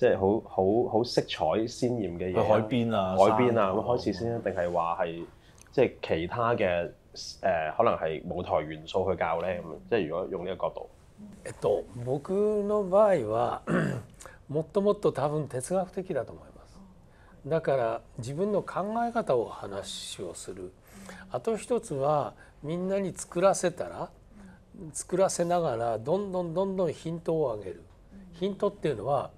即係好好好色彩鮮豔嘅嘢，海邊啊，海邊啊，咁開始先，定係話係即係其他嘅誒、呃，可能係舞台元素去教咧咁即係如果用呢個角度。えっ僕の場合は もっともっと多分哲学的だと思います。だから自分の考え方を話をする。あと一つはみんなに作らせたら作らせながらどんどんどんどんヒントを上げる。ヒントっていうのは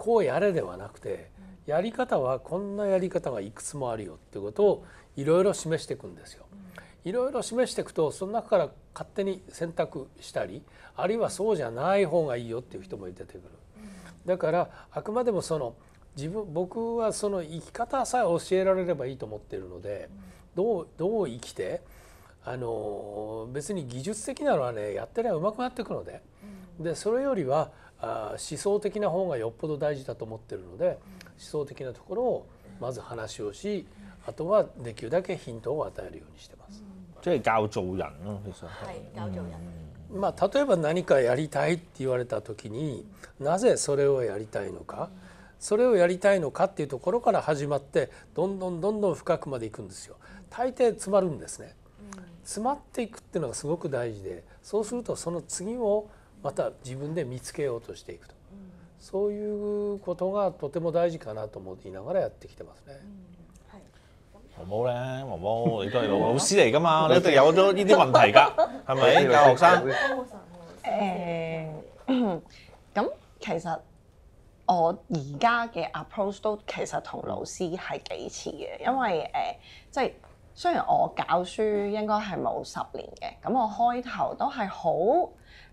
こうやれではなくてやり方はこんなやり方がいくつもあるよっていうことをいろいろ示していくんですよ。いろいろ示していくとその中から勝手に選択したりあるいはそうじゃない方がいいよっていう人も出てくる。だからあくまでもその自分僕はその生き方さえ教えられればいいと思っているのでどうどう生きてあの別に技術的なのはねやってりゃうまくなっていくのででそれよりはあ思想的な方がよっぽど大事だと思ってるので思想的なところをまず話をしあとはできるだけヒントを与えるようにしてます。教教做人。まあ、例えば何かやりたいって言われた時になぜそれをやりたいのかそれをやりたいのかっていうところから始まってどんどんどんどん深くまでいくんですよ。大抵詰まるんですね。詰まっていくっていうのがすごく大事でそうするとその次をまた自分で見つけようとしていくと、そういうことがとても大事かなと思いながらやってきてますね。冇咧，毛毛你都係老師嚟噶嘛，你一定有咗呢啲問題㗎，係咪教學生？誒，咁其實我而家嘅 approach 都其實同老師係幾似嘅，因為誒、即係雖然我教書應該係冇十年嘅，咁我開頭都係好。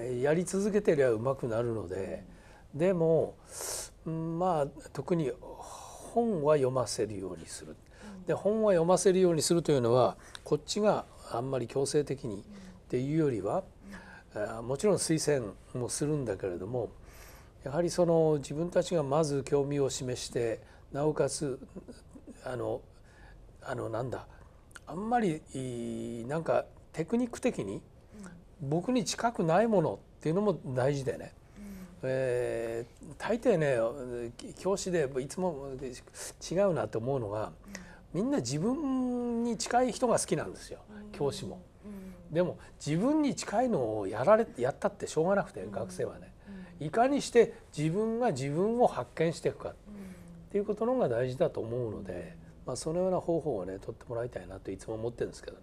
やり続けてりゃうまくなるので、でもまあ特に本は読ませるようにする。で本は読ませるようにするというのはこっちがあんまり強制的にっていうよりはもちろん推薦もするんだけれどもやはりその自分たちがまず興味を示してなおかつあのあのなんだあんまりなんかテクニック的に僕に近くないものっていうのも大事でね、うんえー、大抵ね教師でいつも違うなと思うのが、うん、みんな自分に近い人が好きなんですよ、うん、教師も。でも自分に近いのをやられやったってしょうがなくて学生はね、いかにして自分が自分を発見していくかっていうことの方が大事だと思うので、まあ、そのような方法をね取ってもらいたいなといつも思ってるんですけどね。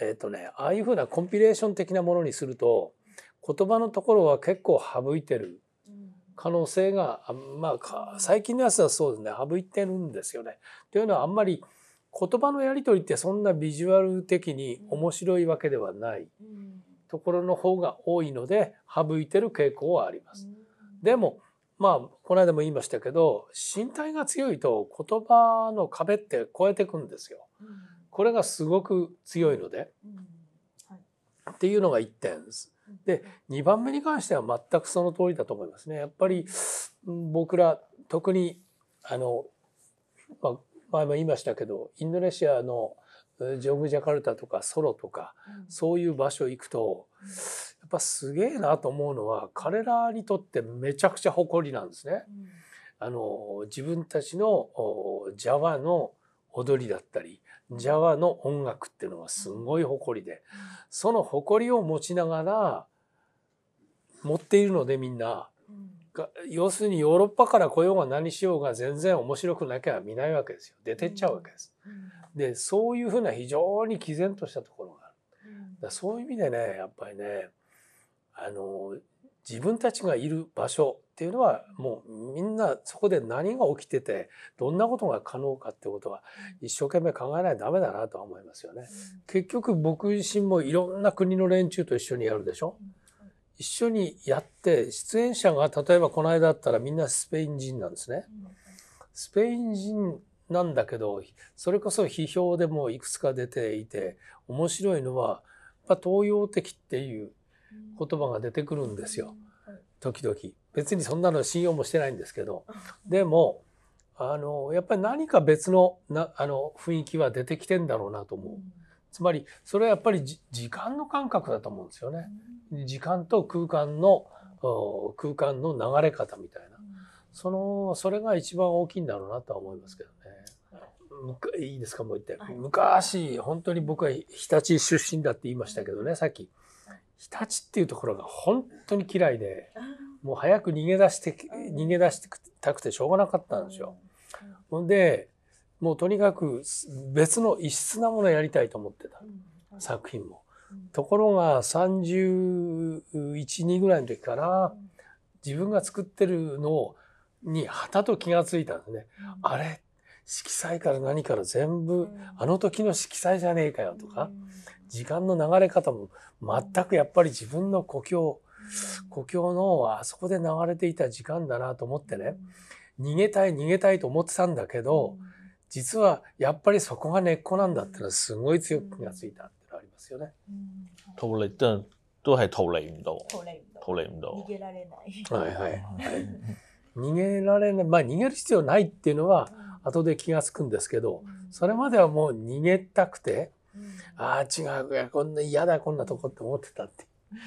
えっ、ー、とねああいうふうなコンピレーション的なものにすると言葉のところは結構省いてる可能性がまあ最近のやつはそうですね省いてるんですよね。というのはあんまり言葉のやり取りってそんなビジュアル的に面白いわけではないところの方が多いので省いてる傾向はあります。でもまあこの間も言いましたけど身体が強いと言葉の壁って超えてくんですよ。これがすごく強いので、っていうのが1点です。で2番目に関しては全くその通りだと思いますね。やっぱり僕ら特にあの、ま前も言いましたけどインドネシアのジョグジャカルタとかソロとか、そういう場所行くとやっぱすげえなと思うのは彼らにとってめちゃくちゃ誇りなんですね。あの自分たちのジャワの踊りだったりジャワの音楽っていうのはすごい誇りでその誇りを持ちながら持っているのでみんな、要するにヨーロッパから来ようが何しようが全然面白くなきゃ見ないわけですよ出てっちゃうわけです。でそういうふうな非常に毅然としたところがある。だそういう意味でねやっぱりねあの自分たちがいる場所っていうのはもうみんなそこで何が起きててどんなことが可能かってことは一生懸命考えないとダメだなとは思いますよね。結局僕自身もいろんな国の連中と一緒にやるでしょ。一緒にやって出演者が例えばこの間だったらみんなスペイン人なんですね。スペイン人なんだけどそれこそ批評でもいくつか出ていて面白いのは東洋的っていう言葉が出てくるんですよ時々。別にそんなの信用もしてないんですけどでもあのやっぱり何か別のなあの雰囲気は出てきてんだろうなと思う。つまりそれはやっぱり時間の感覚だと思うんですよね。時間と空間の空間の流れ方みたいな。そのそれが一番大きいんだろうなとは思いますけどね。いいですかもう一回、はい、昔本当に僕は日立出身だって言いましたけどねさっき日立っていうところが本当に嫌いでもう早く逃げ出して、逃げ出したくてしょうがなかったんですよ。ほんで、もうとにかく別の異質なものやりたいと思ってた、作品も。ところが31、2ぐらいの時かな、自分が作ってるのに旗と気がついたんですね。あれ色彩から何から全部、あの時の色彩じゃねえかよとか、時間の流れ方も全くやっぱり自分の故郷故郷のあそこで流れていた時間だなと思ってね逃げたい逃げたいと思ってたんだけど実はやっぱりそこが根っこなんだってのはすごい強く気がついたってのありますよね。逃都逃逃逃げられない。はいはい逃げられないまあ逃げる必要ないっていうのは後で気が付くんですけど、それまではもう逃げたくて、ああ違うこんな嫌だこんなとこって思ってたって。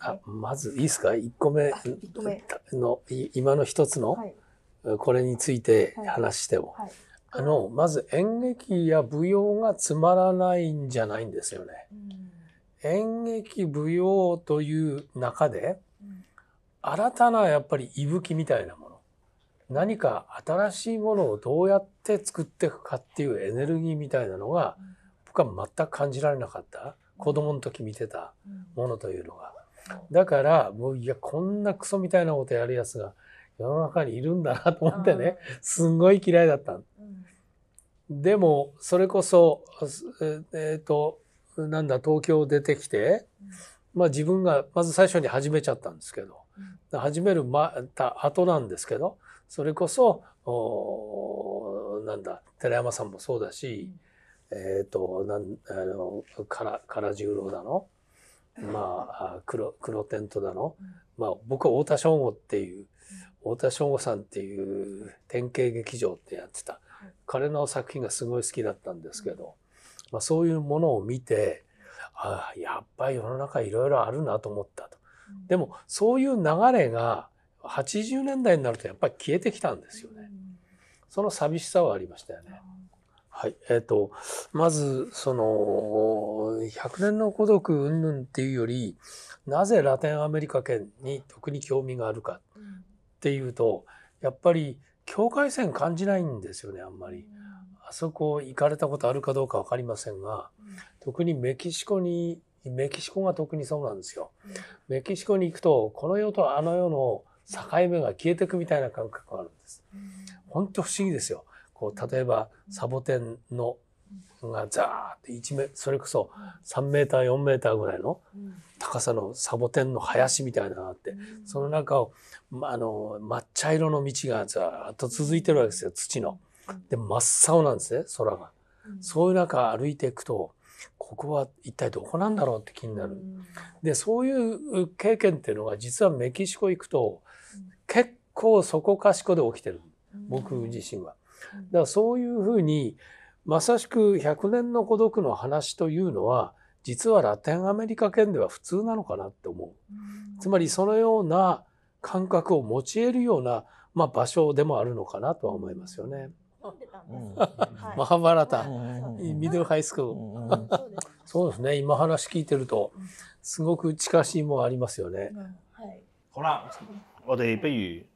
あまずいいですか1個目の今の一つの、はい、これについて話しても、はいはい、あのまず演劇や舞踊がつまらないんじゃないんですよね。うん、演劇舞踊という中で、うん、新たなやっぱり息吹みたいなもの何か新しいものをどうやって作っていくかっていうエネルギーみたいなのが、うん、僕は全く感じられなかった。子供の時見てたものというのが。だからもういやこんなクソみたいなことやるやつが世の中にいるんだなと思ってねすんごい嫌いだった。でもそれこそえっ、ー、となんだ東京出てきて、まあ、自分がまず最初に始めちゃったんですけど、始めるまた後なんですけどそれこそなんだ寺山さんもそうだし、うん、えっ、ー、と、なん、あの、から、十郎だの、まあ、黒、黒テントだの、まあ、僕は太田翔吾っていう、太田翔吾さんっていう典型劇場ってやってた、彼の作品がすごい好きだったんですけど、まあ、そういうものを見て、ああ、やっぱり世の中いろいろあるなと思ったと。でも、そういう流れが、80年代になるとやっぱり消えてきたんですよね。その寂しさはありましたよね。はい。えっ、ー、と、まず、その、100年の孤独云々っていうより、なぜラテンアメリカ圏に特に興味があるかっていうと、やっぱり境界線感じないんですよね、あんまり。あそこ行かれたことあるかどうか分かりませんが、特にメキシコに、メキシコが特にそうなんですよ。メキシコに行くと、この世とあの世の境目が消えていくみたいな感覚があるんです。本当不思議ですよ。こう例えばサボテンのがザーって1メそれこそ3メーター4メーターぐらいの高さのサボテンの林みたいなのがあってその中を、あの抹茶色の道がザーッと続いてるわけですよ土の。で真っ青なんですね空が。そういう中歩いていくとここは一体どこなんだろうって気になる。でそういう経験っていうのが実はメキシコ行くと結構そこかしこで起きてる僕自身は。だからそういうふうにまさしく100年の孤独の話というのは実はラテンアメリカ圏では普通なのかなって思う。つまりそのような感覚を持ち得るような、まあ、場所でもあるのかなとは思いますよね。マハバラタ、ミドルハイスクール。そうですね。今話聞いてると、すごく近しいもありますよね。はい、我哋不如。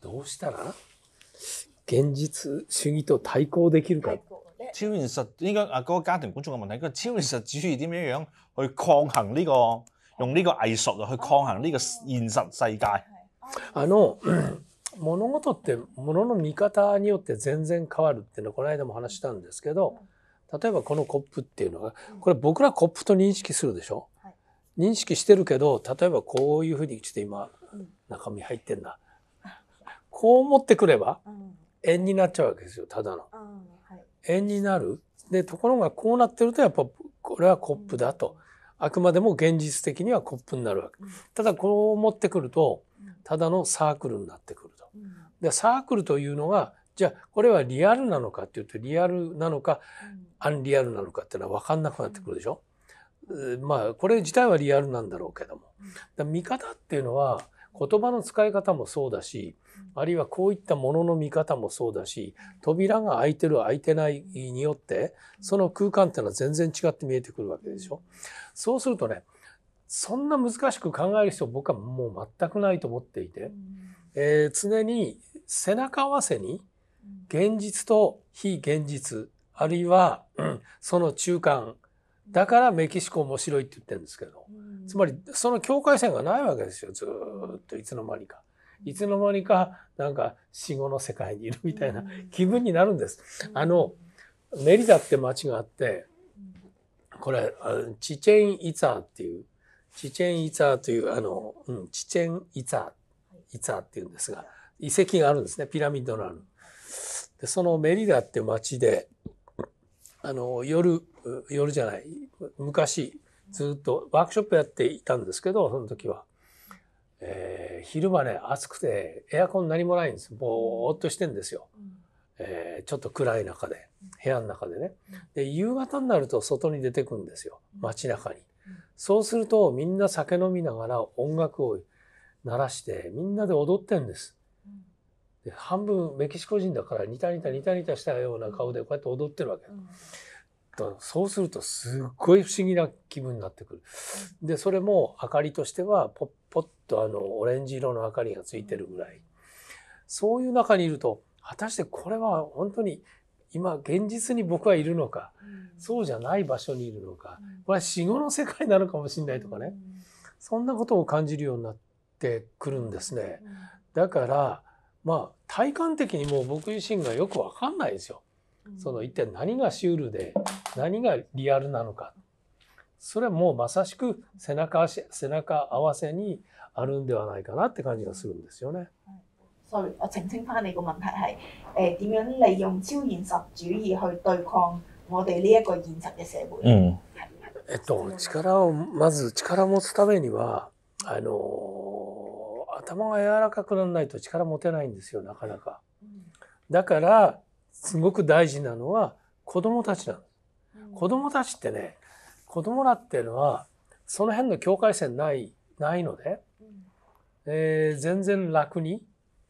どうしたら現実主義と対抗できるか。超現實應該啊，嗰、那家庭觀眾嘅問題，佢超現實主義点樣樣去抗衡呢、這用呢去抗衡呢世界。あの物事って物の見方によって全然変わるっていうのはこの間も話したんですけど例えばこのコップっていうのがこれ僕らコップと認識するでしょ認識してるけど例えばこういうふうにちょっと今中身入ってんなこう思ってくれば、円になっちゃうわけですよ、ただの。円になる。で、ところがこうなってると、やっぱ、これはコップだと。あくまでも現実的にはコップになるわけ。ただ、こう思ってくると、ただのサークルになってくると。で、サークルというのが、じゃあこれはリアルなのかっていうとリアルなのかアンリアルなのかっていうのは分かんなくなってくるでしょ。まあこれ自体はリアルなんだろうけども。見方っていうのは言葉の使い方もそうだしあるいはこういったものの見方もそうだし扉が開いてる開いてないによってその空間っていうのは全然違って見えてくるわけでしょ。そうするとねそんな難しく考える人僕はもう全くないと思っていて、えー、常に背中合わせに現実と非現実あるいは、うん、その中間だからメキシコ面白いって言ってるんですけど、つまりその境界線がないわけですよずっといつの間にか。いつの間にかなんか死後の世界にいるみたいな気分になるんです。あのメリダって町があってこれチチェン・イツァーっていうチチェン・イツァーというあの、うん、チチェン・イツァーイツァーっていうんですが遺跡があるんですねピラミッドのある。でそのメリダって町であの夜夜じゃない昔ずっとワークショップやっていたんですけどその時は。えー、昼間ね暑くてエアコン何もないんですぼーっとしてんですよ、うん、えー、ちょっと暗い中で部屋の中でねで夕方になると外に出てくんですよ街中に、うん、そうするとみんな酒飲みながら音楽を鳴らしてみんなで踊ってんですで半分メキシコ人だからニタニタニタニタしたような顔でこうやって踊ってるわけ、うんそうするとすっごい不思議な気分になってくる。でそれも明かりとしてはポッポッとあのオレンジ色の明かりがついてるぐらいそういう中にいると果たしてこれは本当に今現実に僕はいるのか、そうじゃない場所にいるのか、これは死後の世界なのかもしれないとかね、そんなことを感じるようになってくるんですね。だからまあ体感的にもう僕自身がよくわかんないですよ。その一体何がシュールで何がリアルなのかそれはもうまさしく背中足背中合わせにあるんではないかなって感じがするんですよね。sorry，我澄清翻你個問題係誒點樣利用超現實主義去對抗我哋呢一個現實嘅社會？嗯，えっと力をまず力を持つためにはあの頭が柔らかくならないと力持てないんですよなかなか。だからすごく大事なのは子どもたちなんです。子供たちってね子供らっていうのはその辺の境界線ないないので、えー、全然楽に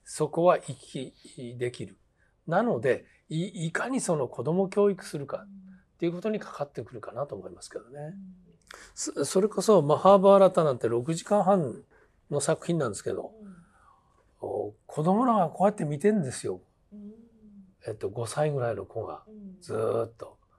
そこは行き来できる。なのでいかにその子供教育するかっていうことにかかってくるかなと思いますけどね。うそれこそ「マハーバーラタ」なんて6時間半の作品なんですけど、うん、子供らがこうやって見てんですよ。えっと、5歳ぐらいの子がずっと。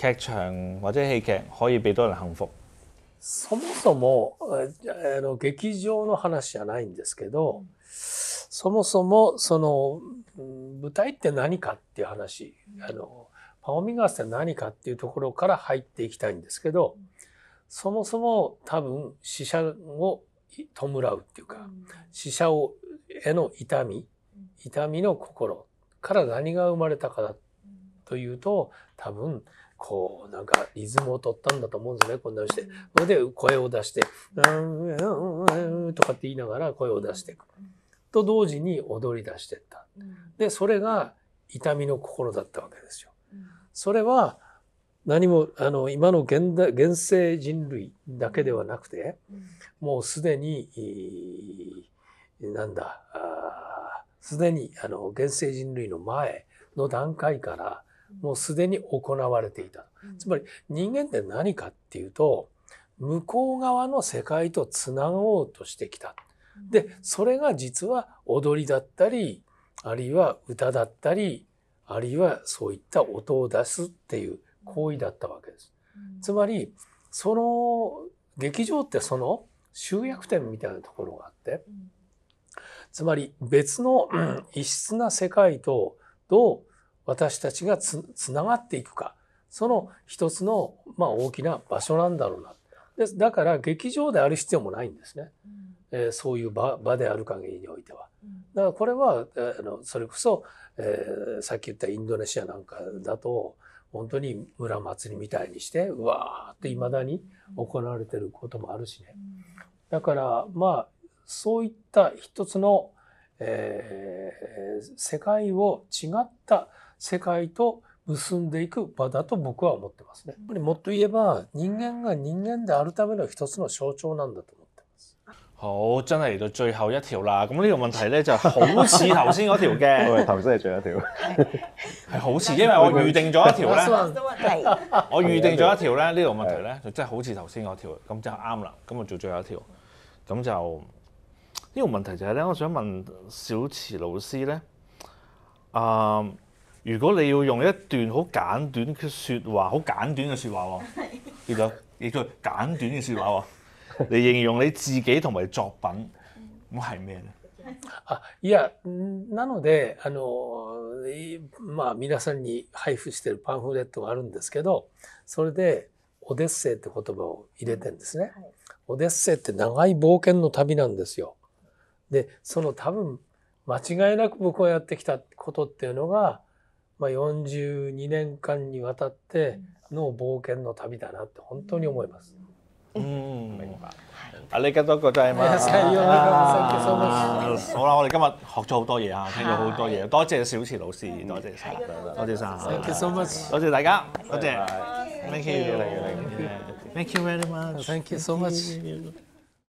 劇場或者戲劇可以俾到人幸福？そもそもあの劇場の話じゃないんですけど、そもそもその舞台って何かっていう話あのパオミガースって何かっていうところから入っていきたいんですけどそもそも多分死者を弔うっていうか死者をへの痛み痛みの心から何が生まれたかというと多分こう、なんかリズムを取ったんだと思うんですね、こんなにして。それで声を出して、うん、とかって言いながら声を出していく。と同時に踊り出していった。で、それが痛みの心だったわけですよ。それは何も、あの、今の現代、現世人類だけではなくて、もうすでに、なんだ、すでに、あの、現世人類の前の段階から、もうすでに行われていた。つまり人間って何かっていうと向こう側の世界とつなごうとしてきた。でそれが実は踊りだったりあるいは歌だったりあるいはそういった音を出すっていう行為だったわけです。つまりその劇場ってその集約点みたいなところがあってつまり別の異質な世界とどう私たちがつながっていくかその一つの、まあ、大きな場所なんだろうなでだから劇場である必要もないんですね、うん、えー、そういう場場である限りにおいては。だからこれはあのそれこそ、えー、さっき言ったインドネシアなんかだと本当に村祭りみたいにしてうわーっていまだに行われてることもあるしね。だからまあそういった一つの、えー、世界を違った世界と結んでいく場だと僕は思ってますね。やっぱりもっと言えば人間が人間であるための一つの象徴なんだと思ってます。好，真係嚟到最後一條啦。咁呢個問題咧就好似頭先嗰條嘅。喂，頭先係最後一條。係好似，因為我預定咗一條咧。我預定咗一條咧，呢條問題咧就真係好似頭先嗰條，咁就啱啦。咁我做最後一條，咁就呢、這個問題就係、是、咧，我想問小池老師咧，啊、呃。如果你要用一段好簡短嘅説話，好簡短嘅説話喎，叫做亦都係簡短嘅説話喎，嚟 形容你自己同埋作品，咁係咩咧？あいやなのであの、まあ、皆さんに配布しているパンフレットがあるんですけどそれで「オデッセイ」って言葉を入れてんですね。オデッセイって長い冒険の旅なんですよ。でその多分間違いなく僕がやってきたことっていうのがまあ、42年間にわたっての冒険の旅だなって本当に思います。うん、啊，呢家多個真係嘛，好啦，我哋今日學咗好多嘢啊，聽咗好多嘢，多謝小池老師，多謝晒，多謝晒，thank you so much，多謝大家，多謝，thank you，thank you very much，thank you so much。